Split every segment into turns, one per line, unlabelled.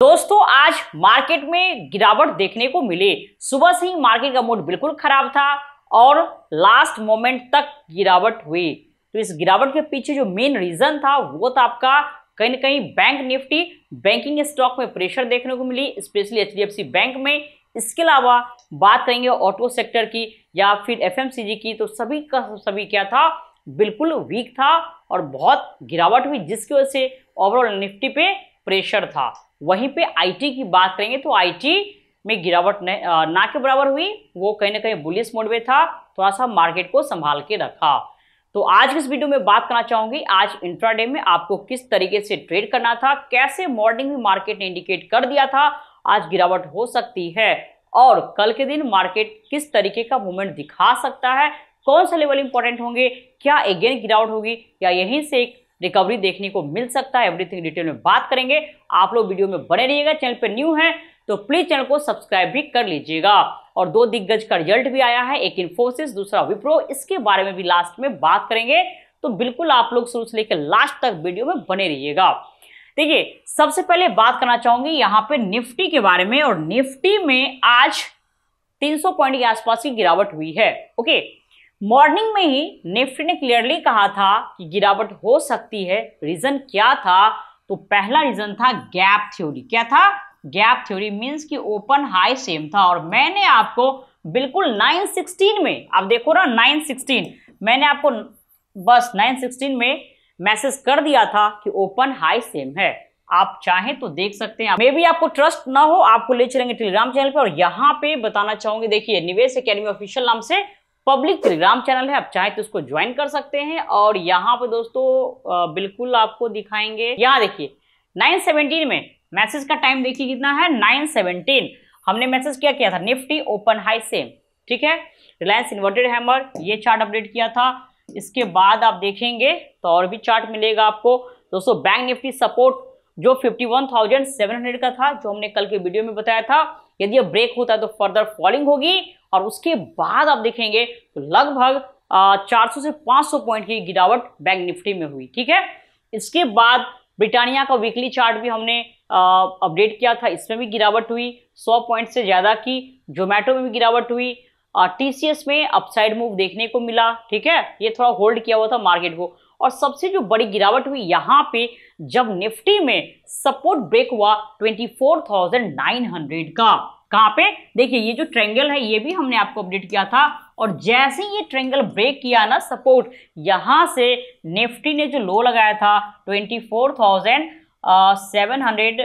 दोस्तों आज मार्केट में गिरावट देखने को मिले सुबह से ही मार्केट का मूड बिल्कुल खराब था और लास्ट मोमेंट तक गिरावट हुई तो इस गिरावट के पीछे जो मेन रीजन था वो था आपका कहीं ना कहीं बैंक निफ्टी बैंकिंग स्टॉक में प्रेशर देखने को मिली स्पेशली एच बैंक में इसके अलावा बात करेंगे ऑटो सेक्टर की या फिर एफ की तो सभी का सभी क्या था बिल्कुल वीक था और बहुत गिरावट हुई जिसकी वजह से ओवरऑल निफ्टी पे प्रेशर था वहीं पे आईटी की बात करेंगे तो आईटी में गिरावट ना के बराबर हुई वो कहीं ना कहीं बुलिस मोड में था थोड़ा सा मार्केट को संभाल के रखा तो आज इस वीडियो में बात करना चाहूंगी आज इंट्राडे में आपको किस तरीके से ट्रेड करना था कैसे मॉर्निंग में मार्केट ने इंडिकेट कर दिया था आज गिरावट हो सकती है और कल के दिन मार्केट किस तरीके का मूवमेंट दिखा सकता है कौन सा लेवल इंपॉर्टेंट होंगे क्या अगेन गिरावट होगी या यहीं से एक रिकवरी देखने को मिल सकता है एवरीथिंग डिटेल में बात करेंगे आप लोग वीडियो में बने रहिएगा चैनल पर न्यू है तो प्लीज चैनल को सब्सक्राइब भी कर लीजिएगा और दो दिग्गज का रिजल्ट भी आया है एक इन्फोसिस दूसरा विप्रो इसके बारे में भी लास्ट में बात करेंगे तो बिल्कुल आप लोग शुरू से लेकर लास्ट तक वीडियो में बने रहिएगा देखिए सबसे पहले बात करना चाहूंगी यहाँ पे निफ्टी के बारे में और निफ्टी में आज 300 पॉइंट के आसपास की गिरावट हुई है ओके मॉर्निंग में ही नेफ्टी ने क्लियरली कहा था कि गिरावट हो सकती है रीजन क्या था तो पहला रीजन था गैप थ्योरी क्या था गैप थ्योरी मींस कि ओपन हाई सेम था और मैंने आपको बिल्कुल 916 में आप देखो ना 916 मैंने आपको बस 916 में मैसेज कर दिया था कि ओपन हाई सेम है आप चाहें तो देख सकते हैं मे भी आपको ट्रस्ट ना हो आपको ले चलेंगे टेलीग्राम चैनल पे और यहाँ पे बताना चाहूंगी देखिए निवेश अकेडमी ऑफिशियल नाम से पब्लिक टेलीग्राम चैनल है आप चाहे तो उसको ज्वाइन कर सकते हैं और यहाँ पे दोस्तों बिल्कुल आपको दिखाएंगे यहाँ देखिए 917 में मैसेज का टाइम देखिए कितना है 917 हमने मैसेज क्या किया था निफ्टी ओपन हाई सेम ठीक है रिलायंस इन्वर्टेड हैमर ये चार्ट अपडेट किया था इसके बाद आप देखेंगे तो और भी चार्ट मिलेगा आपको दोस्तों बैंक निफ्टी सपोर्ट जो 51,700 का था जो हमने कल के वीडियो में बताया था यदि यह ब्रेक होता है तो फर्दर फॉलिंग होगी और उसके बाद आप देखेंगे तो लगभग चार से 500 पॉइंट की गिरावट बैंक निफ्टी में हुई ठीक है इसके बाद ब्रिटानिया का वीकली चार्ट भी हमने अपडेट किया था इसमें भी गिरावट हुई 100 पॉइंट से ज़्यादा की जोमेटो में भी गिरावट हुई टी में अपसाइड मूव देखने को मिला ठीक है ये थोड़ा होल्ड किया हुआ था मार्केट को और सबसे जो बड़ी गिरावट हुई यहाँ पे जब निफ्टी में सपोर्ट ब्रेक हुआ 24,900 का कहां पे देखिए ये जो ट्रेंगल है ये भी हमने आपको अपडेट किया था और जैसे ये ट्रेंगल ब्रेक किया ना सपोर्ट यहां से निफ्टी ने जो लो लगाया था twenty four thousand seven hundred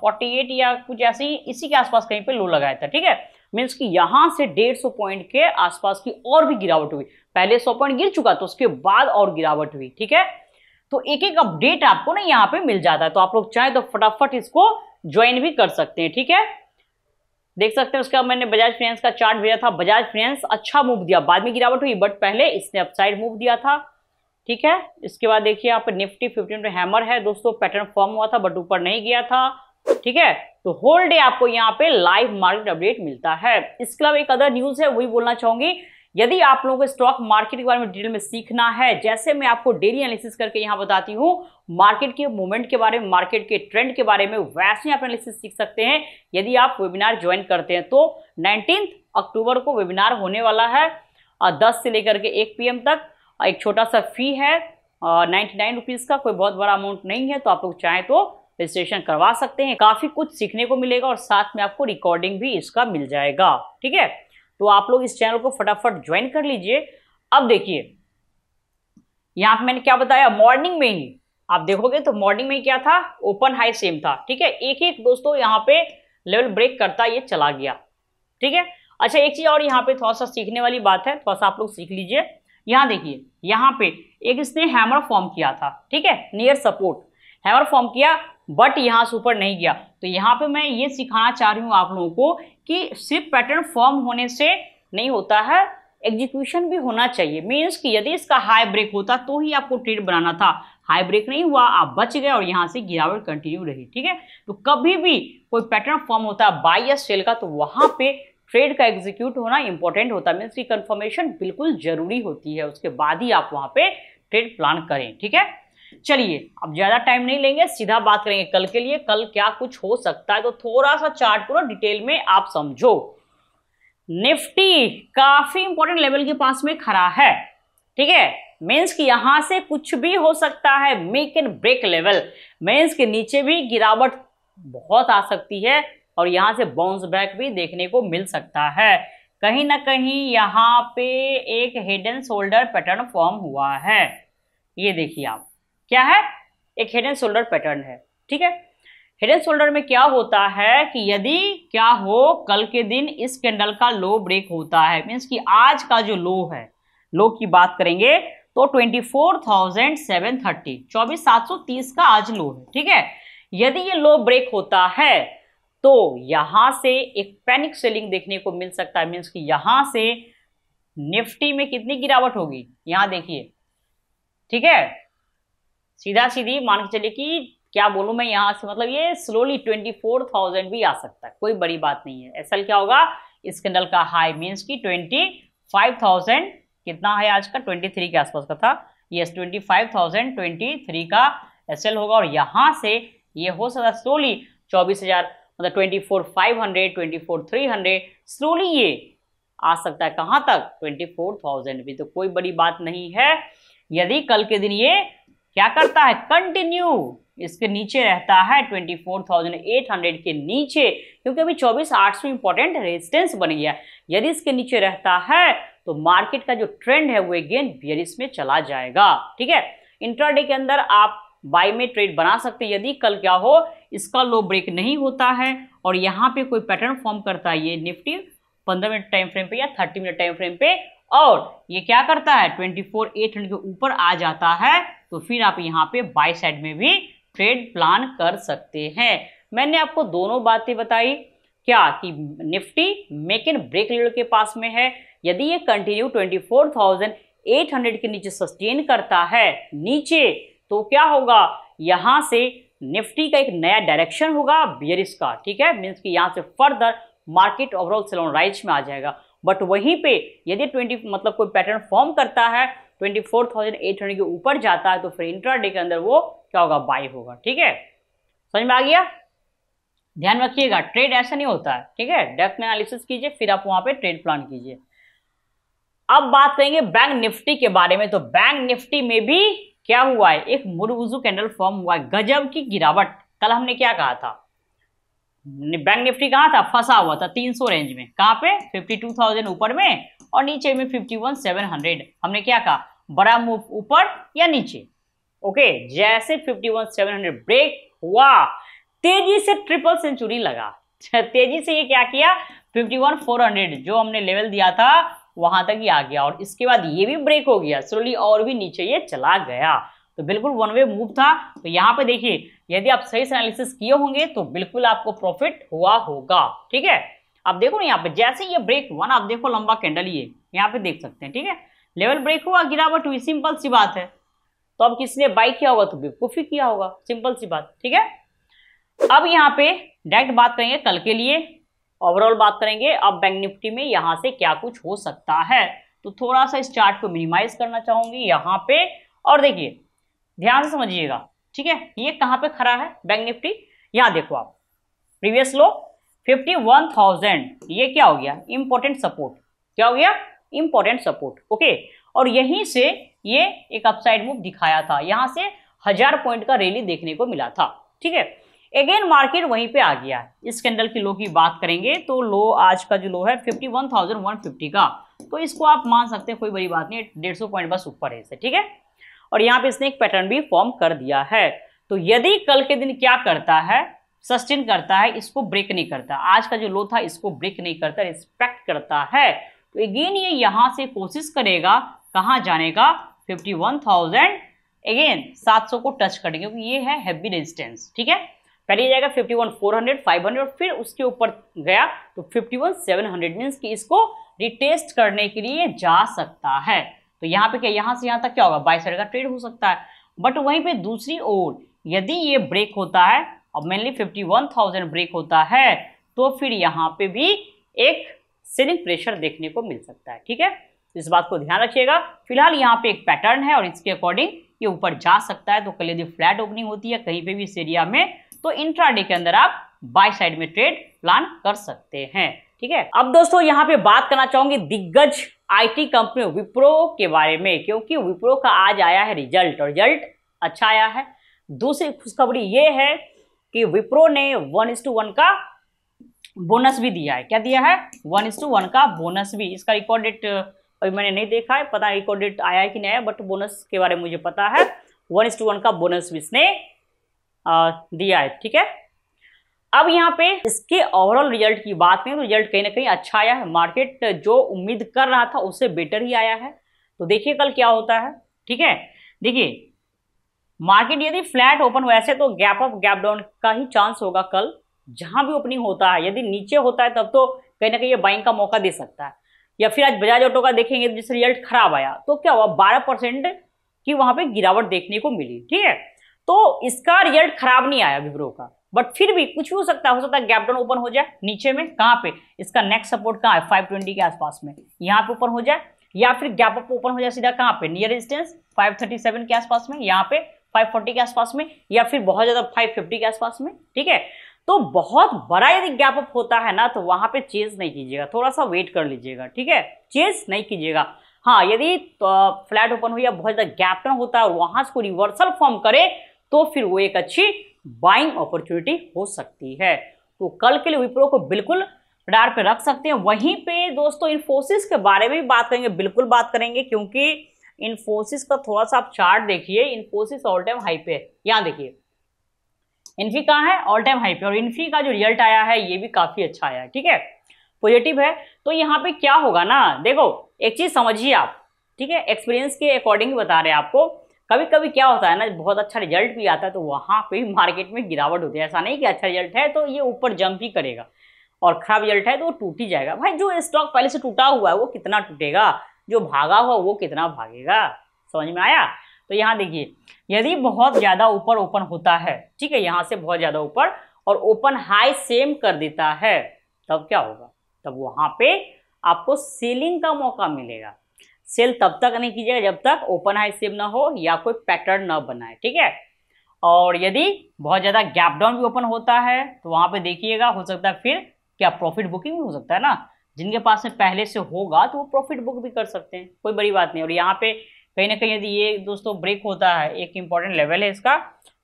forty eight या कुछ ऐसे ही इसी के आसपास कहीं पे लो लगाया था ठीक है मीन्स कि यहाँ से डेढ़ सौ पॉइंट के आसपास की और भी गिरावट हुई पहले सौ पॉइंट गिर चुका तो उसके बाद और गिरावट हुई ठीक है तो एक एक अपडेट आपको ना यहाँ पे मिल जाता है तो आप लोग चाहें तो फटाफट इसको ज्वाइन भी कर सकते हैं ठीक है देख सकते हैं उसका बाद मैंने बजाज फाइनेंस का चार्ट भेजा था बजाज फाइनेंस अच्छा मूव दिया बाद में गिरावट हुई बट पहले इसने अपसाइड मूव दिया था ठीक है इसके बाद देखिए यहाँ पर निफ्टी फिफ्टीन हैमर है दोस्तों पैटर्न फॉर्म हुआ था बट ऊपर नहीं गया था ठीक है तो होल डे आपको यहाँ पे लाइव मार्केट अपडेट मिलता है इसके अलावा एक अदर न्यूज है वही बोलना चाहूंगी यदि आप लोगों को स्टॉक मार्केट के बारे में डिटेल में सीखना है जैसे मैं आपको डेली एनालिसिस करके यहाँ बताती हूँ मार्केट के मूवमेंट के बारे में मार्केट के ट्रेंड के बारे में वैसे आप एनालिसिस सीख सकते हैं यदि आप वेबिनार ज्वाइन करते हैं तो नाइनटीन अक्टूबर को वेबिनार होने वाला है दस से लेकर के एक पी तक एक छोटा सा फी है नाइन्टी नाइन रुपीज़ का कोई बहुत बड़ा अमाउंट नहीं है तो आप लोग चाहें तो रजिस्ट्रेशन करवा सकते हैं काफ़ी कुछ सीखने को मिलेगा और साथ में आपको रिकॉर्डिंग भी इसका मिल जाएगा ठीक है तो आप लोग इस चैनल को फटाफट ज्वाइन कर लीजिए अब देखिए यहां पे मैंने क्या बताया मॉर्निंग में ही आप देखोगे तो मॉर्निंग में क्या था ओपन हाई सेम था ठीक है एक एक दोस्तों यहां पे लेवल ब्रेक करता ये चला गया ठीक है अच्छा एक चीज़ और यहाँ पे थोड़ा सा सीखने वाली बात है थोड़ा सा आप लोग सीख लीजिए यहाँ देखिए यहाँ पे एक इसने हैमर फॉर्म किया था ठीक है नियर सपोर्ट हैमर फॉर्म किया बट यहां से ऊपर नहीं गया तो यहाँ पे मैं ये सिखाना चाह रही हूँ आप लोगों को कि सिर्फ पैटर्न फॉर्म होने से नहीं होता है एग्जीक्यूशन भी होना चाहिए मीन्स कि यदि इसका हाई ब्रेक होता तो ही आपको ट्रेड बनाना था हाई ब्रेक नहीं हुआ आप बच गए और यहाँ से गिरावट कंटिन्यू रही ठीक है तो कभी भी कोई पैटर्न फॉर्म होता है बाई या सेल का तो वहाँ पे ट्रेड का एग्जीक्यूट होना इंपॉर्टेंट होता है मीन्स की कन्फर्मेशन बिल्कुल जरूरी होती है उसके बाद ही आप वहाँ पे ट्रेड प्लान करें ठीक है चलिए अब ज़्यादा टाइम नहीं लेंगे सीधा बात करेंगे कल के लिए कल क्या कुछ हो सकता है तो थोड़ा सा चार्ट पूरा डिटेल में आप समझो निफ्टी काफ़ी इंपॉर्टेंट लेवल के पास में खड़ा है ठीक है मेंस की यहां से कुछ भी हो सकता है मेक एंड ब्रेक लेवल मेंस के नीचे भी गिरावट बहुत आ सकती है और यहां से बाउंस बैक भी देखने को मिल सकता है कहीं ना कहीं यहां पे एक head and shoulder pattern form हुआ है ये देखिए आप क्या है एक हेड एंड शोल्डर पैटर्न है ठीक है हेड एंड शोल्डर में क्या होता है कि यदि क्या हो कल के दिन इस कैंडल का लो ब्रेक होता है मीन्स कि आज का जो लो है लो की बात करेंगे तो twenty four thousand seven thirty चौबीस सात सौ तीस का आज लो है ठीक है यदि ये लो ब्रेक होता है तो यहां से एक पैनिक सेलिंग देखने को मिल सकता है मीन्स कि यहां से निफ्टी में कितनी गिरावट होगी यहां देखिए ठीक है सीधा सीधी मान के चलिए कि क्या बोलूँ मैं यहाँ से मतलब ये स्लोली ट्वेंटी फोर थाउजेंड भी आ सकता है कोई बड़ी बात नहीं है एस क्या होगा इस कैंडल का हाई मीन्स की ट्वेंटी फाइव थाउजेंड कितना है आज का ट्वेंटी थ्री के आसपास का था ये twenty five thousand twenty three का एस होगा और यहाँ से ये हो सकता है स्लोली चौबीस हज़ार मतलब twenty four five hundred twenty four three hundred slowly ये आ सकता है कहाँ तक ट्वेंटी फोर थाउजेंड भी तो कोई बड़ी बात नहीं है यदि कल के दिन ये क्या करता है कंटिन्यू इसके नीचे रहता है 24,800 के नीचे क्योंकि अभी 24,800 इंपॉर्टेंट रेजिस्टेंस बन गया यदि इसके नीचे रहता है तो मार्केट का जो ट्रेंड है वो अगेन बियरिस में चला जाएगा ठीक है इंट्राडे के अंदर आप बाई में ट्रेड बना सकते हैं यदि कल क्या हो इसका लो ब्रेक नहीं होता है और यहाँ पे कोई पैटर्न फॉर्म करता है ये निफ्टी पंद्रह मिनट टाइम फ्रेम पे या थर्टी मिनट टाइम फ्रेम पे और ये क्या करता है ट्वेंटी फोर एट हंड्रेड के ऊपर आ जाता है तो फिर आप यहाँ पे बाई साइड में भी ट्रेड प्लान कर सकते हैं मैंने आपको दोनों बातें बताई क्या कि Nifty make and break level के पास में है यदि ये कंटिन्यू 24,800 के नीचे सस्टेन करता है नीचे तो क्या होगा यहाँ से निफ्टी का एक नया डायरेक्शन होगा बियरिस का ठीक है मीन्स कि यहाँ से फर्दर मार्केट ओवरऑल सेलोन राइज में आ जाएगा बट वहीं पे यदि 20 मतलब कोई पैटर्न फॉर्म करता है ट्वेंटी के ऊपर जाता है तो फिर इंट्राडे के अंदर वो क्या होगा बाई होगा ठीक है समझ में आ गया ध्यान रखिएगा ट्रेड ऐसा नहीं होता है ठीक है डेप्थ में एनालिसिस कीजिए फिर आप वहां पे ट्रेड प्लान कीजिए अब बात करेंगे बैंक निफ्टी के बारे में तो बैंक निफ्टी में भी क्या हुआ है एक मुरुजू कैंडल फॉर्म हुआ है गजब की गिरावट कल हमने क्या कहा था बैंक निफ्टी कहाँ था फंसा हुआ था 300 रेंज में कहाँ पे 52,000 ऊपर में और नीचे में 51,700 हमने क्या कहा बड़ा मूव ऊपर या नीचे ओके जैसे 51,700 ब्रेक हुआ तेजी से ट्रिपल सेंचुरी लगा अच्छा, तेजी से ये क्या किया 51,400 जो हमने लेवल दिया था वहां तक ही आ गया और इसके बाद ये भी ब्रेक हो गया स्लोली और भी नीचे ये चला गया तो बिल्कुल वन वे मूव था तो यहाँ पे देखिए यदि आप सही से एनालिसिस किए होंगे तो बिल्कुल आपको प्रॉफिट हुआ होगा ठीक है आप देखो ना यहाँ पे जैसे ये ब्रेक हुआ ना आप देखो लंबा कैंडल ये यहाँ पे देख सकते हैं ठीक है लेवल ब्रेक हुआ गिरावट हुई सिंपल सी बात है तो अब किसी ने बाई किया होगा तो बेवकूफ़ी किया होगा सिंपल सी बात ठीक है अब यहाँ पे डायरेक्ट बात करेंगे कल के लिए ओवरऑल बात करेंगे अब बैंक निफ्टी में यहाँ से क्या कुछ हो सकता है तो थोड़ा सा इस चार्ट को मिनिमाइज करना चाहूंगी यहाँ पे और देखिए ध्यान से समझिएगा ठीक है ये कहां पे खड़ा है बैंक निफ्टी यहाँ देखो आप previous low fifty one thousand ये क्या हो गया इंपॉर्टेंट सपोर्ट क्या हो गया इंपॉर्टेंट सपोर्ट ओके और यहीं से ये एक अपसाइड मूव दिखाया था यहां से हजार पॉइंट का रैली देखने को मिला था ठीक है अगेन मार्केट वहीं पे आ गया इस कैंडल की लो की बात करेंगे तो लो आज का जो लो है fifty one thousand one fifty का तो इसको आप मान सकते हैं कोई बड़ी बात नहीं डेढ़ सौ पॉइंट बस ऊपर है इसे ठीक है और यहाँ पे इसने एक पैटर्न भी फॉर्म कर दिया है तो यदि कल के दिन क्या करता है सस्टेन करता है इसको ब्रेक नहीं करता आज का जो लो था इसको ब्रेक नहीं करता रिस्पेक्ट करता है तो अगेन ये यहाँ से कोशिश करेगा कहाँ जाने का फिफ्टी वन थाउजेंड अगेन सात सौ को टच करेंगे क्योंकि ये है हैवी रेजिस्टेंस ठीक है पहले जाएगा fifty one four hundred five hundred फिर उसके ऊपर गया तो fifty one seven hundred means कि इसको रिटेस्ट करने के लिए जा सकता है तो यहाँ पे क्या यहाँ से यहाँ तक क्या होगा बाई साइड का ट्रेड हो सकता है बट वहीं पे दूसरी ओर यदि ये ब्रेक होता है और mainly fifty one thousand break होता है तो फिर यहाँ पे भी एक सेलिंग प्रेशर देखने को मिल सकता है ठीक है इस बात को ध्यान रखिएगा फिलहाल यहाँ पे एक पैटर्न है और इसके अकॉर्डिंग ये ऊपर जा सकता है तो कल यदि फ्लैट ओपनिंग होती है कहीं पे भी इस एरिया में तो इंट्रा के अंदर आप बाई साइड में ट्रेड प्लान कर सकते हैं ठीक है अब दोस्तों यहाँ पे बात करना चाहूंगी दिग्गज आईटी कंपनी विप्रो के बारे में क्योंकि विप्रो का आज आया है रिजल्ट और रिजल्ट अच्छा आया है दूसरी खुशखबरी ये है कि विप्रो ने वन इज टू वन का बोनस भी दिया है क्या दिया है वन इज टू वन का बोनस भी इसका रिकॉर्ड डेट अभी मैंने नहीं देखा है पता रिकॉर्ड डेट आया है कि नहीं आया बट बोनस के बारे में मुझे पता है वन इज टू वन का बोनस भी इसने दिया है ठीक है अब यहाँ पे इसके ओवरऑल रिजल्ट की बात करें तो रिजल्ट कहीं ना कहीं अच्छा आया है मार्केट जो उम्मीद कर रहा था उससे बेटर ही आया है तो देखिए कल क्या होता है ठीक है देखिए मार्केट यदि फ्लैट ओपन वैसे तो गैप अप गैप डाउन का ही चांस होगा कल जहां भी ओपनिंग होता है यदि नीचे होता है तब तो कहीं ना कहीं ये बाइंग का मौका दे सकता है या फिर आज बजाज ऑटो का देखेंगे तो जिससे रिजल्ट खराब आया तो क्या हुआ बारह परसेंट की वहां पे गिरावट देखने को मिली ठीक है तो इसका रिजल्ट खराब नहीं आया विप्रो का बट फिर भी कुछ भी हो सकता है हो सकता है गैप डाउन ओपन हो जाए नीचे में कहाँ पे इसका नेक्स्ट सपोर्ट कहां है ट्वेंटी के आसपास में यहां पे ओपन हो जाए या फिर गैप अप ओपन हो जाए सीधा कहाँ पे नियर रेजिस्टेंस सेवन के आसपास में यहां पे फोर्टी के आसपास में या फिर बहुत ज़्यादा फिफ्टी के आसपास में ठीक है तो बहुत बड़ा यदि गैप अप होता है ना तो वहां पे चेज नहीं कीजिएगा थोड़ा सा वेट कर लीजिएगा ठीक है चेज नहीं कीजिएगा हाँ यदि तो फ्लैट ओपन हो या बहुत ज़्यादा गैप डाउन होता है और वहां से रिवर्सल फॉर्म करे तो फिर वो एक अच्छी बाइंग अपॉर्चुनिटी हो सकती है तो कल के लिए विप्रो को बिल्कुल डार पे रख सकते हैं वहीं पे दोस्तों इन्फोसिस के बारे में भी बात करेंगे बिल्कुल बात करेंगे क्योंकि इन्फोसिस का थोड़ा सा आप चार्ट देखिए इन्फोसिस ऑल टाइम हाई पे यहाँ देखिए इन्फी कहाँ है ऑल टाइम हाई पे और इन्फी का जो रिजल्ट आया है ये भी काफ़ी अच्छा आया है ठीक है पॉजिटिव है तो यहाँ पे क्या होगा ना देखो एक चीज़ समझिए आप ठीक है एक्सपीरियंस के अकॉर्डिंग बता रहे हैं आपको कभी कभी क्या होता है ना बहुत अच्छा रिजल्ट भी आता है तो वहाँ पे मार्केट में गिरावट होती है ऐसा नहीं कि अच्छा रिजल्ट है तो ये ऊपर जंप ही करेगा और खराब रिजल्ट है तो वो टूट ही जाएगा भाई जो स्टॉक पहले से टूटा हुआ है वो कितना टूटेगा जो भागा हुआ वो कितना भागेगा समझ में आया तो यहाँ देखिए यदि बहुत ज़्यादा ऊपर ओपन होता है ठीक है यहाँ से बहुत ज़्यादा ऊपर और ओपन हाई सेम कर देता है तब क्या होगा तब वहाँ पे आपको सेलिंग का मौका मिलेगा सेल तब तक नहीं कीजिएगा जब तक ओपन हाई सेम ना हो या कोई पैटर्न ना बनाए ठीक है और यदि बहुत ज़्यादा गैप डाउन भी ओपन होता है तो वहाँ पे देखिएगा हो सकता है फिर क्या प्रॉफिट बुकिंग भी हो सकता है ना जिनके पास में पहले से होगा तो वो प्रॉफिट बुक भी कर सकते हैं कोई बड़ी बात नहीं और यहाँ पे कहीं ना कहीं यदि ये दोस्तों ब्रेक होता है एक इंपॉर्टेंट लेवल है इसका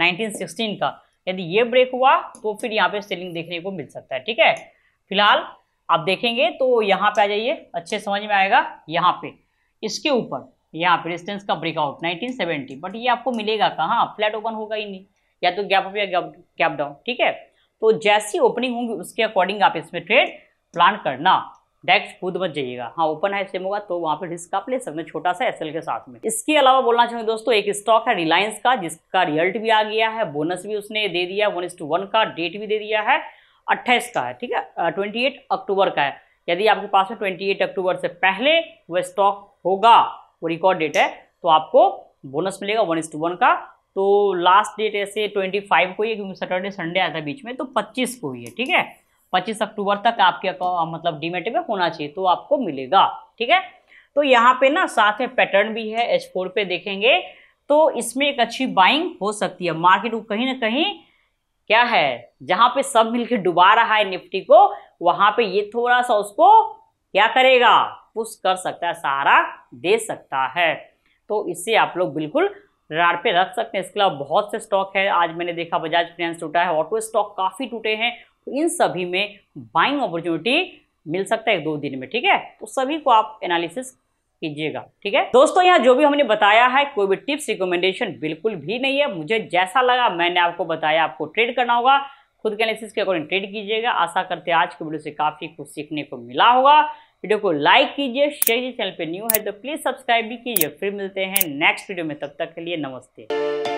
नाइनटीन का यदि ये ब्रेक हुआ तो फिर यहाँ पे सेलिंग देखने को मिल सकता है ठीक है फिलहाल आप देखेंगे तो यहाँ पे आ जाइए अच्छे समझ में आएगा यहाँ पे इसके ऊपर यहाँ पे रेजिस्टेंस का ब्रेकआउट 1970 बट ये आपको मिलेगा कहाँ फ्लैट ओपन होगा ही नहीं या तो गैप अप या गैप डाउन ठीक है तो जैसी ओपनिंग होंगी उसके अकॉर्डिंग आप इसमें ट्रेड प्लान करना डायरेक्ट खुद बच जाइएगा हाँ ओपन है सेम होगा तो वहाँ पे रिस्क आप ले सकते हैं छोटा सा एसएल के साथ में इसके अलावा बोलना चाहेंगे दोस्तों एक स्टॉक है रिलायंस का जिसका रिजल्ट भी आ गया है बोनस भी उसने दे दिया वन टू वन का डेट भी दे दिया है अट्ठाईस का है ठीक है ट्वेंटी एट अक्टूबर का है यदि आपके पास में ट्वेंटी एट अक्टूबर से पहले वह स्टॉक होगा वो रिकॉर्ड डेट है तो आपको बोनस मिलेगा वन इज टू वन का तो लास्ट डेट ऐसे ट्वेंटी फाइव को ही क्योंकि सैटरडे संडे आया था बीच में तो पच्चीस को ही है ठीक है पच्चीस अक्टूबर तक आपके मतलब डीमेट में होना चाहिए तो आपको मिलेगा ठीक है तो यहाँ पे ना साथ में पैटर्न भी है एच फोर पे देखेंगे तो इसमें एक अच्छी बाइंग हो सकती है मार्केट को कहीं ना कहीं क्या है जहां पे सब मिलके डुबा रहा है निफ्टी को वहां पे ये थोड़ा सा उसको क्या करेगा पुश कर सकता है सहारा दे सकता है तो इसे आप लोग बिल्कुल रार पे रख सकते हैं इसके अलावा बहुत से स्टॉक है आज मैंने देखा बजाज फाइनेंस टूटा है ऑटो स्टॉक काफ़ी टूटे हैं तो इन सभी में बाइंग अपॉर्चुनिटी मिल सकता है एक दो दिन में ठीक है तो सभी को आप एनालिसिस कीजिएगा ठीक है दोस्तों यहाँ जो भी हमने बताया है कोई भी टिप्स रिकमेंडेशन बिल्कुल भी नहीं है मुझे जैसा लगा मैंने आपको बताया आपको ट्रेड करना होगा खुद के एनालिसिस के अकॉर्डिंग ट्रेड कीजिएगा आशा करते हैं आज के वीडियो से काफ़ी कुछ सीखने को मिला होगा वीडियो को लाइक कीजिए शेयर कीजिए चैनल पे न्यू है तो प्लीज़ सब्सक्राइब भी कीजिए फिर मिलते हैं नेक्स्ट वीडियो में तब तक के लिए नमस्ते